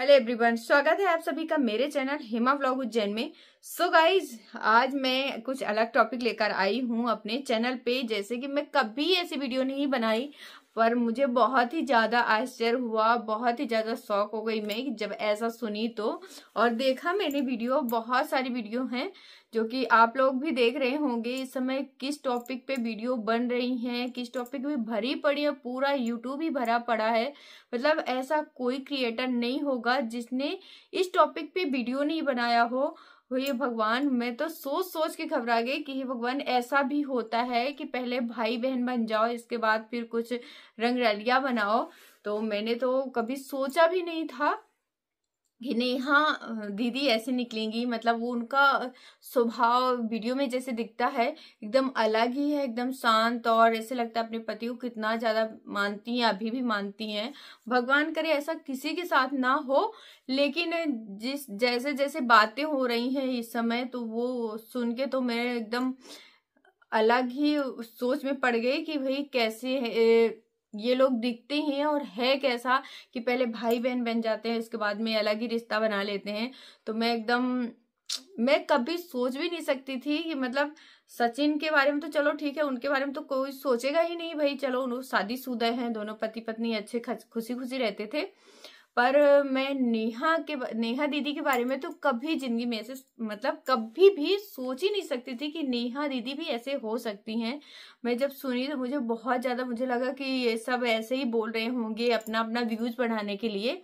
Hello everyone स्वागत है आप सभी का मेरे चैनल हेमा ब्लॉग उज्जैन में सो so गाइज आज मैं कुछ अलग टॉपिक लेकर आई हूँ अपने चैनल पे जैसे कि मैं कभी ऐसी वीडियो नहीं बनाई पर मुझे बहुत ही ज़्यादा आश्चर्य हुआ बहुत ही ज़्यादा शौक हो गई मैं जब ऐसा सुनी तो और देखा मैंने वीडियो बहुत सारी वीडियो हैं जो कि आप लोग भी देख रहे होंगे इस समय किस टॉपिक पे वीडियो बन रही हैं किस टॉपिक में भरी पड़ी है पूरा यूट्यूब ही भरा पड़ा है मतलब ऐसा कोई क्रिएटर नहीं होगा जिसने इस टॉपिक पे वीडियो नहीं बनाया हो ये भगवान मैं तो सोच सोच के घबरा गई कि ये भगवान ऐसा भी होता है कि पहले भाई बहन बन जाओ इसके बाद फिर कुछ रंग रैलियाँ बनाओ तो मैंने तो कभी सोचा भी नहीं था कि नेहा दीदी ऐसे निकलेंगी मतलब वो उनका स्वभाव वीडियो में जैसे दिखता है एकदम अलग ही है एकदम शांत और ऐसे लगता है अपने पति को कितना ज़्यादा मानती हैं अभी भी मानती हैं भगवान करे ऐसा किसी के साथ ना हो लेकिन जिस जैसे जैसे बातें हो रही हैं इस समय तो वो सुन के तो मैं एकदम अलग ही सोच में पड़ गई कि भाई कैसे है, ये लोग दिखते हैं और है कैसा कि पहले भाई बहन बन जाते हैं उसके बाद में अलग ही रिश्ता बना लेते हैं तो मैं एकदम मैं कभी सोच भी नहीं सकती थी कि मतलब सचिन के बारे में तो चलो ठीक है उनके बारे में तो कोई सोचेगा ही नहीं भाई चलो उन शादीशुदा हैं दोनों पति पत्नी अच्छे खुशी खुशी रहते थे पर मैं नेहा के नेहा दीदी के बारे में तो कभी जिंदगी में ऐसे मतलब कभी भी सोच ही नहीं सकती थी कि नेहा दीदी भी ऐसे हो सकती हैं मैं जब सुनी तो मुझे बहुत ज़्यादा मुझे लगा कि ये सब ऐसे ही बोल रहे होंगे अपना अपना व्यूज बढ़ाने के लिए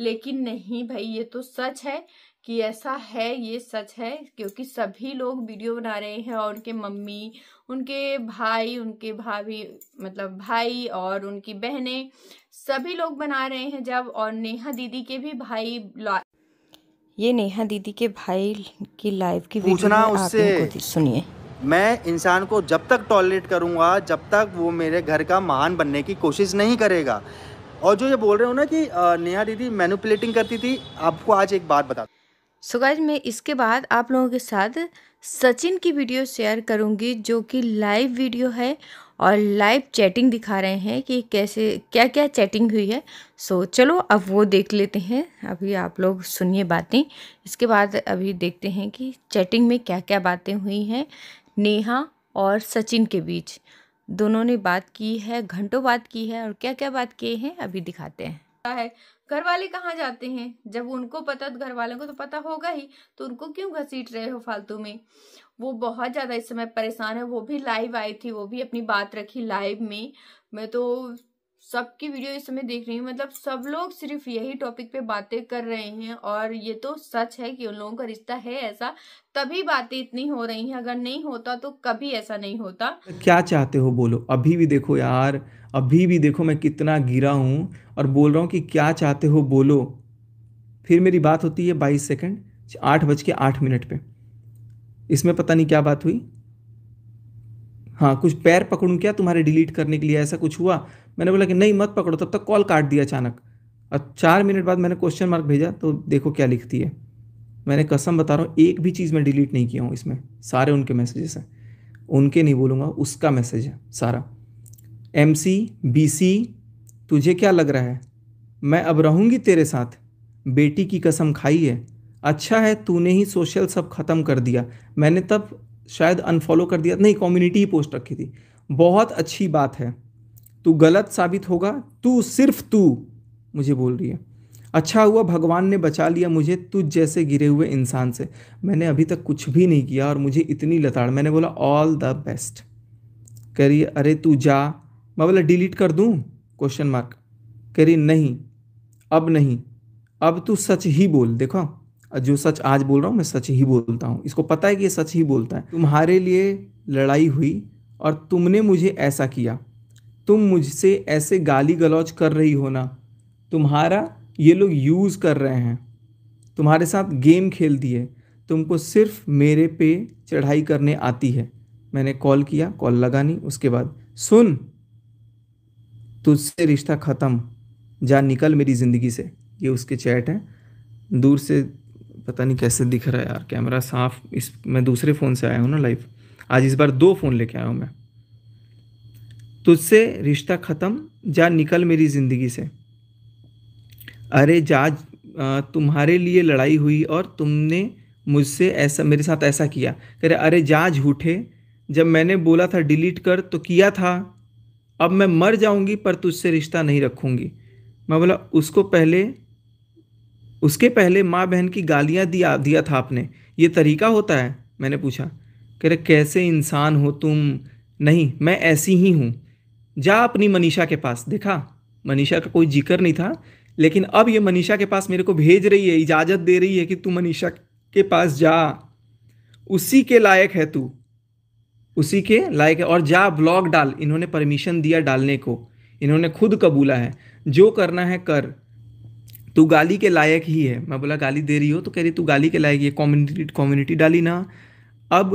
लेकिन नहीं भाई ये तो सच है कि ऐसा है ये सच है क्योंकि सभी लोग वीडियो बना रहे हैं और उनके मम्मी उनके भाई उनके भाभी मतलब भाई और उनकी बहनें सभी लोग बना रहे हैं जब और नेहा दीदी के भी भाई ये नेहा दीदी के भाई की लाइव की पूछना उससे सुनिए मैं इंसान को जब तक टॉयलेट करूँगा जब तक वो मेरे घर का महान बनने की कोशिश नहीं करेगा और जो ये बोल रहे हो ना कि नेहा दीदी मैनुपलेटिंग करती थी आपको आज एक बात बता सो गाइज मैं इसके बाद आप लोगों के साथ सचिन की वीडियो शेयर करूँगी जो कि लाइव वीडियो है और लाइव चैटिंग दिखा रहे हैं कि कैसे क्या क्या चैटिंग हुई है सो so, चलो अब वो देख लेते हैं अभी आप लोग सुनिए बातें इसके बाद अभी देखते हैं कि चैटिंग में क्या क्या बातें हुई हैं नेहा और सचिन के बीच दोनों ने बात की है घंटों बात की है और क्या क्या बात किए हैं अभी दिखाते हैं है घर वाले कहाँ जाते हैं जब उनको पता घर वालों को तो पता होगा ही तो उनको क्यों घसीट रहे हो फालतू में वो बहुत ज़्यादा इस समय परेशान है वो भी लाइव आई थी वो भी अपनी बात रखी लाइव में मैं तो सबकी वीडियो इस समय देख रही हूँ मतलब सब लोग सिर्फ यही टॉपिक पे बातें कर रहे हैं और ये तो सच है कि उन लोगों का रिश्ता है ऐसा तभी बातें इतनी हो रही हैं अगर नहीं होता तो कभी ऐसा नहीं होता क्या चाहते हो बोलो अभी भी देखो यार अभी भी देखो मैं कितना गिरा हूँ और बोल रहा हूँ कि क्या चाहते हो बोलो फिर मेरी बात होती है बाईस सेकेंड आठ बज के आठ मिनट पर इसमें पता नहीं क्या बात हुई हाँ कुछ पैर पकड़ूँ क्या तुम्हारे डिलीट करने के लिए ऐसा कुछ हुआ मैंने बोला कि नहीं मत पकड़ो तब तक कॉल काट दिया अचानक और चार मिनट बाद मैंने क्वेश्चन मार्क भेजा तो देखो क्या लिखती है मैंने कसम बता रहा हूँ एक भी चीज़ मैं डिलीट नहीं किया हूँ इसमें सारे उनके मैसेजेस हैं उनके नहीं बोलूँगा उसका मैसेज है सारा एम सी बी सी तुझे क्या लग रहा है मैं अब रहूँगी तेरे साथ बेटी की कसम खाई है अच्छा है तूने ही सोशल सब ख़त्म कर दिया मैंने तब शायद अनफॉलो कर दिया नहीं कम्युनिटी ही पोस्ट रखी थी बहुत अच्छी बात है तू गलत साबित होगा तू सिर्फ तू मुझे बोल रही है अच्छा हुआ भगवान ने बचा लिया मुझे तुझ जैसे गिरे हुए इंसान से मैंने अभी तक कुछ भी नहीं किया और मुझे इतनी लताड़ मैंने बोला ऑल द बेस्ट कह रही अरे तू जा मैं बोला डिलीट कर दूँ क्वेश्चन मार्क कह रही नहीं अब नहीं अब तू सच ही बोल देखो जो सच आज बोल रहा हूँ मैं सच ही बोलता हूँ इसको पता है कि ये सच ही बोलता है तुम्हारे लिए लड़ाई हुई और तुमने मुझे ऐसा किया तुम मुझसे ऐसे गाली गलौज कर रही हो ना तुम्हारा ये लोग यूज़ कर रहे हैं तुम्हारे साथ गेम खेल दिए तुमको सिर्फ मेरे पे चढ़ाई करने आती है मैंने कॉल किया कॉल लगा नहीं उसके बाद सुन तुझसे रिश्ता ख़त्म जा निकल मेरी ज़िंदगी से ये उसके चैट हैं दूर से पता नहीं कैसे दिख रहा है यार कैमरा साफ इस मैं दूसरे फ़ोन से आया हूँ ना लाइव आज इस बार दो फ़ोन लेके आया हूँ मैं तुझसे रिश्ता ख़त्म जा निकल मेरी ज़िंदगी से अरे जा तुम्हारे लिए लड़ाई हुई और तुमने मुझसे ऐसा मेरे साथ ऐसा किया कह रहे अरे जा झूठे जब मैंने बोला था डिलीट कर तो किया था अब मैं मर जाऊंगी पर तुझसे रिश्ता नहीं रखूंगी मैं बोला उसको पहले उसके पहले माँ बहन की गालियाँ दिया दिया था आपने ये तरीका होता है मैंने पूछा कह रहे कैसे इंसान हो तुम नहीं मैं ऐसी ही हूँ जा अपनी मनीषा के पास देखा मनीषा का कोई जिक्र नहीं था लेकिन अब ये मनीषा के पास मेरे को भेज रही है इजाज़त दे रही है कि तू मनीषा के पास जा उसी के लायक है तू उसी के लायक है और जा ब्लॉग डाल इन्होंने परमिशन दिया डालने को इन्होंने खुद कबूला है जो करना है कर तू गाली के लायक ही है मैं बोला गाली दे रही हो तो कह रही तू गाली के लायक ये कम्युनिटी कम्युनिटी डाली ना अब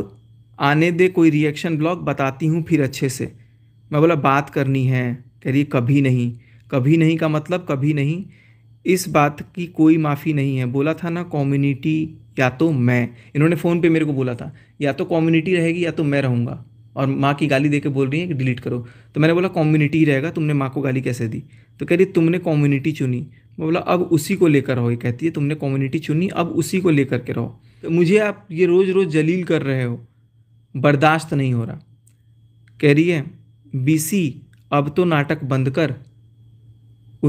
आने दे कोई रिएक्शन ब्लॉग बताती हूँ फिर अच्छे से मैं बोला बात करनी है कह रही कभी नहीं कभी नहीं का मतलब कभी नहीं इस बात की कोई माफ़ी नहीं है बोला था ना कम्युनिटी या तो मैं इन्होंने फ़ोन पे मेरे को बोला था या तो कम्युनिटी रहेगी या तो मैं रहूँगा और माँ की गाली देके बोल रही है कि डिलीट करो तो मैंने बोला कम्युनिटी रहेगा तुमने माँ को गाली कैसे दी तो कह रही तुमने कम्युनिटी चुनी बोला अब उसी को लेकर रहो ये कहती है तुमने कम्युनिटी चुनी अब उसी को लेकर के रहो तो मुझे आप ये रोज़ रोज़ जलील कर रहे हो बर्दाश्त नहीं हो रहा कह रही है बीसी अब तो नाटक बंद कर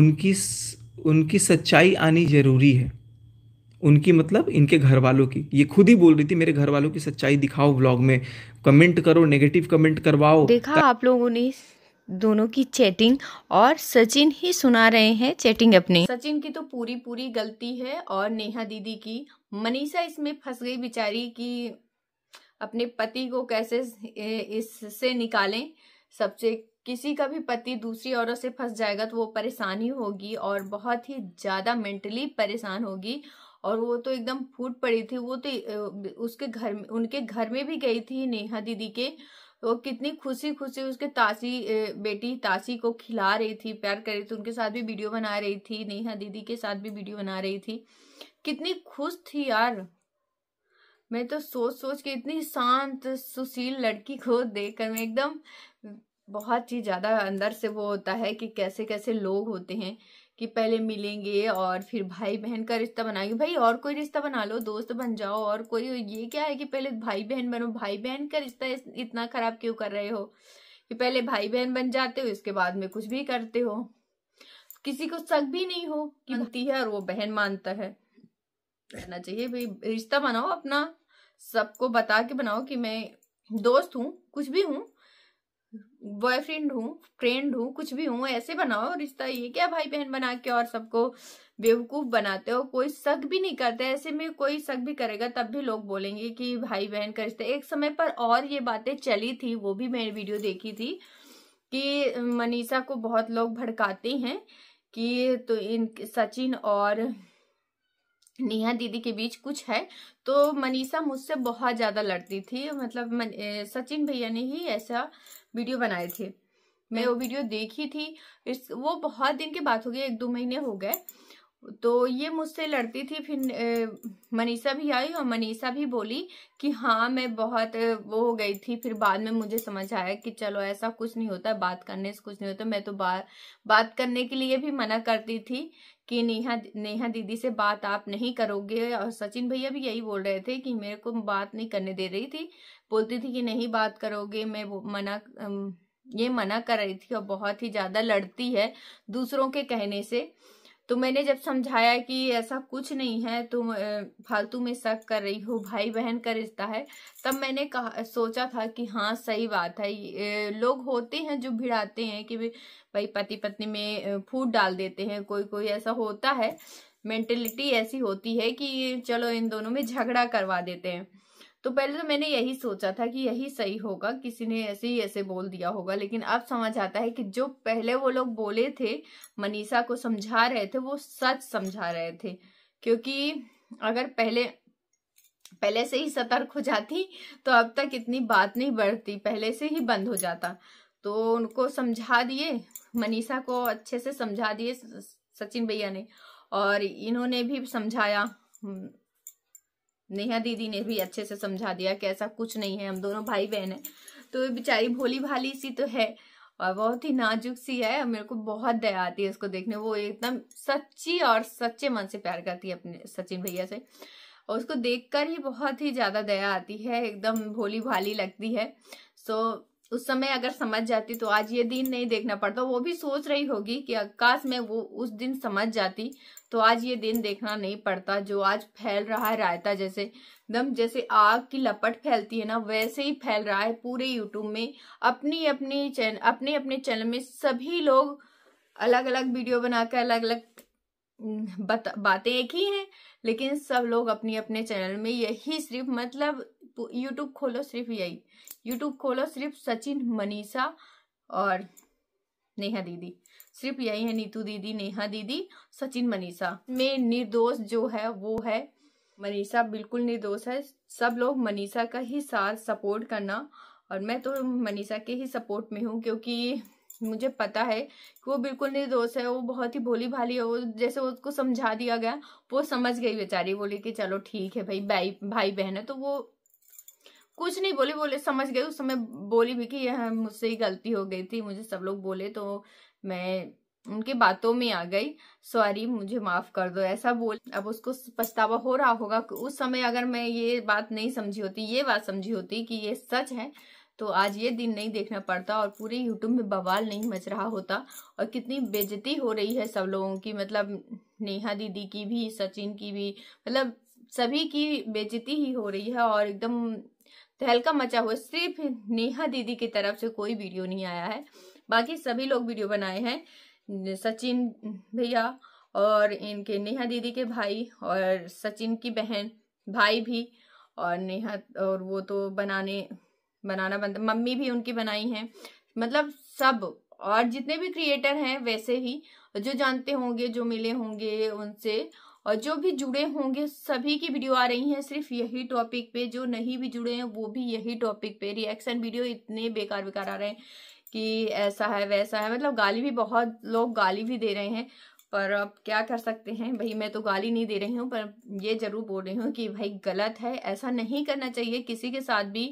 उनकी उनकी सच्चाई आनी ज़रूरी है उनकी मतलब इनके घर वालों की ये खुद ही बोल रही थी मेरे घर वालों की सच्चाई दिखाओ ब्लॉग में कमेंट करो नेगेटिव कमेंट करवाओ देखा आप लोगों ने दोनों की चैटिंग और सचिन ही सुना रहे हैं चैटिंग अपनी सचिन की तो पूरी पूरी गलती है और नेहा दीदी की मनीषा इसमें फंस गई बिचारी कि अपने पति को कैसे इससे निकालें सबसे किसी का भी पति दूसरी औरत से फंस जाएगा तो वो परेशान ही होगी और बहुत ही ज़्यादा मेंटली परेशान होगी और वो तो एकदम फूट पड़ी थी वो तो उसके घर उनके घर में भी गई थी नेहा दीदी के वो कितनी खुशी खुशी उसके तासी बेटी तासी को खिला रही थी प्यार कर रही थी उनके साथ भी वीडियो बना रही थी नेहा दीदी के साथ भी वीडियो बना रही थी कितनी खुश थी यार मैं तो सोच सोच के इतनी शांत सुशील लड़की को देखकर मैं एकदम बहुत ही ज़्यादा अंदर से वो होता है कि कैसे कैसे लोग होते हैं कि पहले मिलेंगे और फिर भाई बहन का रिश्ता बनाएंगे भाई और कोई रिश्ता बना लो दोस्त बन जाओ और कोई ये क्या है कि पहले भाई बहन बनो भाई बहन का रिश्ता इतना खराब क्यों कर रहे हो कि पहले भाई बहन बन जाते हो इसके बाद में कुछ भी करते हो किसी को शक भी नहीं हो कि हाँ। है और वो बहन मानता है कहना चाहिए भाई रिश्ता बनाओ अपना सबको बता के बनाओ कि मैं दोस्त हूँ कुछ भी हूँ बॉयफ्रेंड हूँ फ्रेंड हूँ कुछ भी हूँ ऐसे बनाओ रिश्ता ये क्या भाई बहन बना के और सबको बेवकूफ बनाते हो कोई शक भी नहीं करते ऐसे में कोई शक भी करेगा तब भी लोग बोलेंगे कि भाई बहन का रिश्ता एक समय पर और ये बातें चली थी वो भी मैंने वीडियो देखी थी कि मनीषा को बहुत लोग भड़काते हैं कि तो इन सचिन और नेहा दीदी के बीच कुछ है तो मनीषा मुझसे बहुत ज़्यादा लड़ती थी मतलब सचिन भैया ने ही ऐसा वीडियो बनाए थे मैं हम्म। वो वीडियो देखी थी इस वो बहुत दिन के बाद हो गई एक दो महीने हो गए तो ये मुझसे लड़ती थी फिर मनीषा भी आई और मनीषा भी बोली कि हाँ मैं बहुत वो हो गई थी फिर बाद में मुझे समझ आया कि चलो ऐसा कुछ नहीं होता बात करने से कुछ नहीं होता मैं तो बात बात करने के लिए भी मना करती थी कि नेहा नेहा दीदी से बात आप नहीं करोगे और सचिन भैया भी यही बोल रहे थे कि मेरे को बात नहीं करने दे रही थी बोलती थी कि नहीं बात करोगे मैं मना ये मना कर रही थी और बहुत ही ज़्यादा लड़ती है दूसरों के कहने से तो मैंने जब समझाया कि ऐसा कुछ नहीं है तुम फालतू में शक कर रही हो भाई बहन का रिश्ता है तब मैंने कहा सोचा था कि हाँ सही बात है लोग होते हैं जो भिड़ाते हैं कि भाई पति पत्नी में फूट डाल देते हैं कोई कोई ऐसा होता है मेंटेलिटी ऐसी होती है कि चलो इन दोनों में झगड़ा करवा देते हैं तो पहले तो मैंने यही सोचा था कि यही सही होगा किसी ने ऐसे ही ऐसे बोल दिया होगा लेकिन अब समझ आता है कि जो पहले वो लोग बोले थे मनीषा को समझा रहे थे वो सच समझा रहे थे क्योंकि अगर पहले पहले से ही सतर्क हो जाती तो अब तक इतनी बात नहीं बढ़ती पहले से ही बंद हो जाता तो उनको समझा दिए मनीषा को अच्छे से समझा दिए सचिन भैया ने और इन्होंने भी समझाया हम्म, नेहा दीदी ने भी अच्छे से समझा दिया कि ऐसा कुछ नहीं है हम दोनों भाई बहन हैं तो बेचारी भोली भाली सी तो है और बहुत ही नाजुक सी है मेरे को बहुत दया आती है उसको देखने वो एकदम सच्ची और सच्चे मन से प्यार करती है अपने सचिन भैया से और उसको देखकर ही बहुत ही ज़्यादा दया आती है एकदम भोली भाली लगती है सो उस समय अगर समझ जाती तो आज ये दिन नहीं देखना पड़ता वो भी सोच रही होगी कि काश मैं वो उस दिन समझ जाती तो आज ये दिन देखना नहीं पड़ता जो आज फैल रहा है रायता जैसे एकदम जैसे आग की लपट फैलती है ना वैसे ही फैल रहा है पूरे यूट्यूब में अपनी अपनी चैनल अपने अपने चैनल में सभी लोग अलग अलग वीडियो बनाकर अलग अलग हम्म, बातें एक ही हैं लेकिन सब लोग अपने अपने चैनल में यही सिर्फ मतलब यूट्यूब खोलो सिर्फ यही यूट्यूब खोलो सिर्फ सचिन मनीषा और नेहा दीदी सिर्फ यही है नीतू दीदी नेहा दीदी सचिन मनीषा में निर्दोष जो है वो है मनीषा बिल्कुल निर्दोष है सब लोग मनीषा का ही साथ सपोर्ट करना और मैं तो मनीषा के ही सपोर्ट में हूँ क्योंकि मुझे पता है कि वो बिल्कुल निर्दोष है वो बहुत ही भोली भाली है वो जैसे उसको समझा दिया गया वो समझ गई बेचारी बोली कि चलो ठीक है भाई भाई भाई बहन है तो वो कुछ नहीं बोली बोले समझ गई उस समय बोली भी कि यह मुझसे ही गलती हो गई थी मुझे सब लोग बोले तो मैं उनकी बातों में आ गई सॉरी मुझे माफ कर दो ऐसा बोल अब उसको पछतावा हो रहा होगा उस समय अगर मैं ये बात नहीं समझी होती ये बात समझी होती कि ये सच है तो आज ये दिन नहीं देखना पड़ता और पूरे यूट्यूब में बवाल नहीं मच रहा होता और कितनी बेजती हो रही है सब लोगों की मतलब नेहा दीदी की भी सचिन की भी मतलब सभी की बेजती ही हो रही है और एकदम तहलका मचा हुआ सिर्फ नेहा दीदी की तरफ से कोई वीडियो नहीं आया है बाकी सभी लोग वीडियो बनाए हैं सचिन भैया और इनके नेहा दीदी के भाई और सचिन की बहन भाई भी और नेहा और वो तो बनाने बनाना बनता मम्मी भी उनकी बनाई हैं मतलब सब और जितने भी क्रिएटर हैं वैसे ही जो जानते होंगे जो मिले होंगे उनसे और जो भी जुड़े होंगे सभी की वीडियो आ रही है सिर्फ यही टॉपिक पे जो नहीं भी जुड़े हैं वो भी यही टॉपिक पे रिएक्शन वीडियो इतने बेकार बेकार आ रहे हैं कि ऐसा है वैसा है मतलब गाली भी बहुत लोग गाली भी दे रहे हैं पर अब क्या कर सकते हैं भाई मैं तो गाली नहीं दे रही हूँ पर ये जरूर बोल रही हूँ कि भाई गलत है ऐसा नहीं करना चाहिए किसी के साथ भी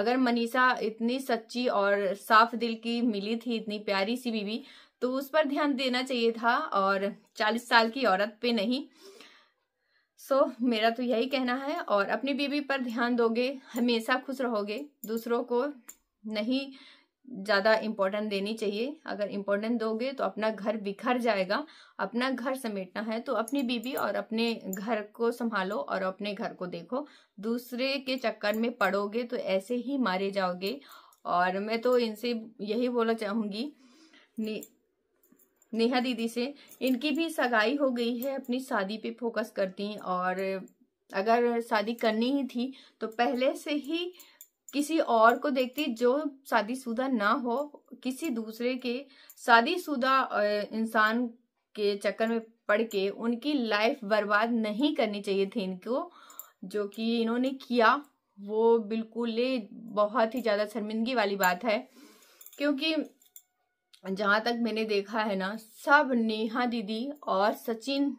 अगर मनीषा इतनी सच्ची और साफ दिल की मिली थी इतनी प्यारी सी बीवी तो उस पर ध्यान देना चाहिए था और चालीस साल की औरत पे नहीं सो so, मेरा तो यही कहना है और अपनी बीवी पर ध्यान दोगे हमेशा खुश रहोगे दूसरों को नहीं ज़्यादा इम्पोर्टेंट देनी चाहिए अगर इम्पोर्टेंट दोगे तो अपना घर बिखर जाएगा अपना घर समेटना है तो अपनी बीवी और अपने घर को संभालो और अपने घर को देखो दूसरे के चक्कर में पड़ोगे तो ऐसे ही मारे जाओगे और मैं तो इनसे यही बोलना चाहूँगी नेहा दीदी से इनकी भी सगाई हो गई है अपनी शादी पे फोकस करती और अगर शादी करनी ही थी तो पहले से ही किसी और को देखती जो शादीशुदा ना हो किसी दूसरे के शादीशुदा इंसान के चक्कर में पड़ के उनकी लाइफ बर्बाद नहीं करनी चाहिए थी इनको जो कि इन्होंने किया वो बिल्कुल ही बहुत ही ज़्यादा शर्मिंदगी वाली बात है क्योंकि जहाँ तक मैंने देखा है ना सब नेहा दीदी और सचिन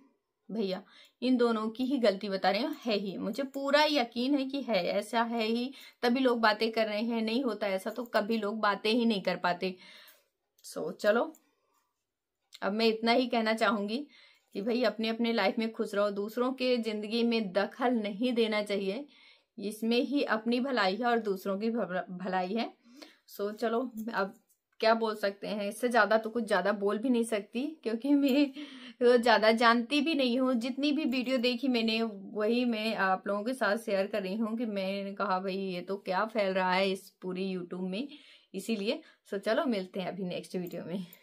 भैया इन दोनों की ही गलती बता रहे हैं है ही मुझे पूरा यकीन है कि है ऐसा है ही तभी लोग बातें कर रहे हैं नहीं होता ऐसा तो कभी लोग बातें ही नहीं कर पाते सो so, चलो अब मैं इतना ही कहना चाहूंगी कि भाई अपने अपने लाइफ में खुश रहो दूसरों के जिंदगी में दखल नहीं देना चाहिए इसमें ही अपनी भलाई है और दूसरों की भलाई है सो so, चलो अब क्या बोल सकते हैं इससे ज्यादा तो कुछ ज्यादा बोल भी नहीं सकती क्योंकि मैं तो ज़्यादा जानती भी नहीं हूँ जितनी भी वीडियो देखी मैंने वही मैं आप लोगों के साथ शेयर कर रही हूँ कि मैंने कहा भाई ये तो क्या फैल रहा है इस पूरी यूट्यूब में इसीलिए सो चलो मिलते हैं अभी नेक्स्ट वीडियो में